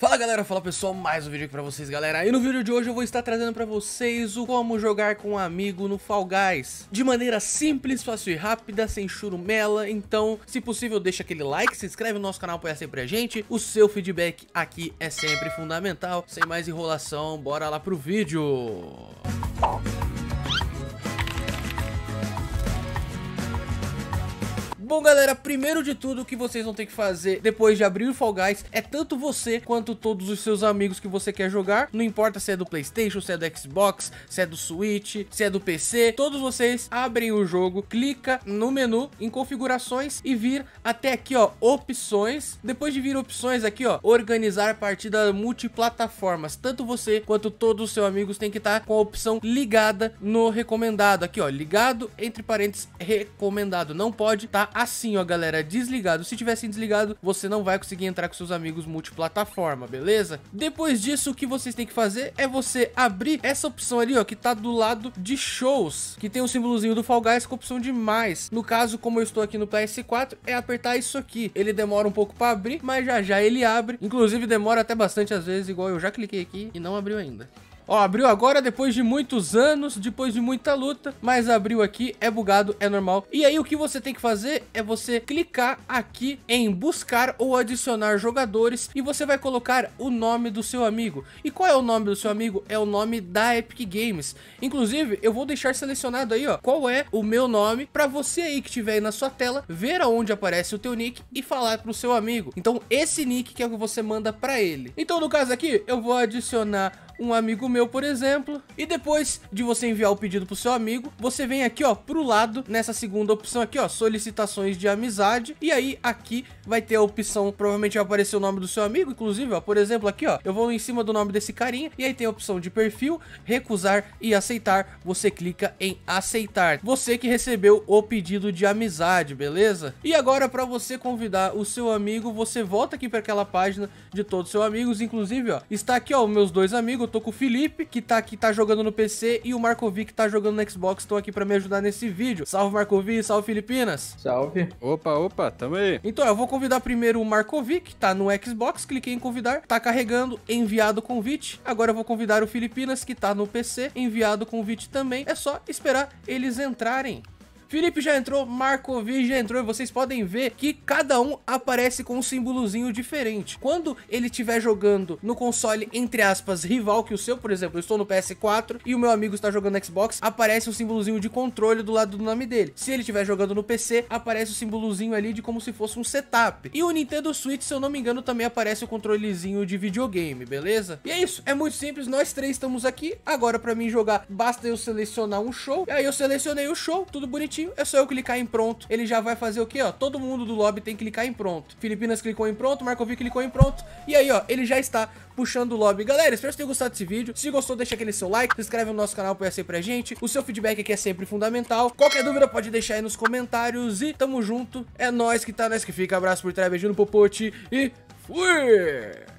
Fala galera, fala pessoal, mais um vídeo aqui pra vocês galera E no vídeo de hoje eu vou estar trazendo pra vocês o como jogar com um amigo no Fall Guys De maneira simples, fácil e rápida, sem churumela Então, se possível, deixa aquele like, se inscreve no nosso canal, apoia sempre a gente O seu feedback aqui é sempre fundamental Sem mais enrolação, bora lá pro vídeo Música Bom, galera, primeiro de tudo, o que vocês vão ter que fazer depois de abrir o Fall Guys é tanto você quanto todos os seus amigos que você quer jogar. Não importa se é do Playstation, se é do Xbox, se é do Switch, se é do PC. Todos vocês abrem o jogo, clica no menu em configurações e vir até aqui, ó, opções. Depois de vir opções aqui, ó, organizar partida multiplataformas. Tanto você quanto todos os seus amigos têm que estar tá com a opção ligada no recomendado. Aqui, ó, ligado entre parênteses recomendado. Não pode estar tá assim, ó, galera, desligado. Se tivessem desligado, você não vai conseguir entrar com seus amigos multiplataforma, beleza? Depois disso, o que vocês têm que fazer é você abrir essa opção ali, ó, que tá do lado de shows, que tem o um símbolozinho do Fall Guys com a opção de mais. No caso, como eu estou aqui no PS4, é apertar isso aqui. Ele demora um pouco para abrir, mas já já ele abre. Inclusive, demora até bastante às vezes, igual eu já cliquei aqui e não abriu ainda. Ó, abriu agora depois de muitos anos, depois de muita luta, mas abriu aqui, é bugado, é normal. E aí o que você tem que fazer é você clicar aqui em buscar ou adicionar jogadores e você vai colocar o nome do seu amigo. E qual é o nome do seu amigo? É o nome da Epic Games. Inclusive, eu vou deixar selecionado aí, ó, qual é o meu nome para você aí que estiver aí na sua tela ver aonde aparece o teu nick e falar pro seu amigo. Então, esse nick que é o que você manda para ele. Então, no caso aqui, eu vou adicionar um amigo meu meu, por exemplo. E depois de você enviar o pedido pro seu amigo, você vem aqui, ó, pro lado, nessa segunda opção aqui, ó, solicitações de amizade. E aí, aqui vai ter a opção, provavelmente vai aparecer o nome do seu amigo, inclusive, ó, por exemplo, aqui, ó, eu vou em cima do nome desse carinha, e aí tem a opção de perfil, recusar e aceitar. Você clica em aceitar. Você que recebeu o pedido de amizade, beleza? E agora, para você convidar o seu amigo, você volta aqui para aquela página de todos os seus amigos, inclusive, ó, está aqui, ó, meus dois amigos, eu tô com o Felipe, Felipe, que tá aqui, tá jogando no PC, e o Marcovi, que tá jogando no Xbox, estão aqui para me ajudar nesse vídeo. Salve, Marcovi, salve, Filipinas. Salve. Opa, opa, tamo aí. Então, eu vou convidar primeiro o que tá no Xbox, cliquei em convidar, tá carregando, enviado o convite. Agora eu vou convidar o Filipinas, que tá no PC, enviado o convite também. É só esperar eles entrarem. Felipe já entrou, Marcovi já entrou e vocês podem ver que cada um aparece com um símbolozinho diferente. Quando ele estiver jogando no console, entre aspas, rival que o seu, por exemplo, eu estou no PS4 e o meu amigo está jogando Xbox, aparece um símbolozinho de controle do lado do nome dele. Se ele estiver jogando no PC, aparece o um símbolozinho ali de como se fosse um setup. E o Nintendo Switch, se eu não me engano, também aparece o controlezinho de videogame, beleza? E é isso, é muito simples, nós três estamos aqui. Agora para mim jogar, basta eu selecionar um show. E aí eu selecionei o show, tudo bonitinho bonitinho, é só eu clicar em pronto. Ele já vai fazer o quê, ó? Todo mundo do lobby tem que clicar em pronto. Filipinas clicou em pronto, Marcovi clicou em pronto. E aí, ó, ele já está puxando o lobby. Galera, espero que vocês tenham gostado desse vídeo. Se gostou, deixa aquele seu like, se inscreve no nosso canal para ser pra gente. O seu feedback aqui é sempre fundamental. Qualquer dúvida pode deixar aí nos comentários. E tamo junto. É nós que tá, nós que fica. Abraço por trás, beijinho no popote e fui!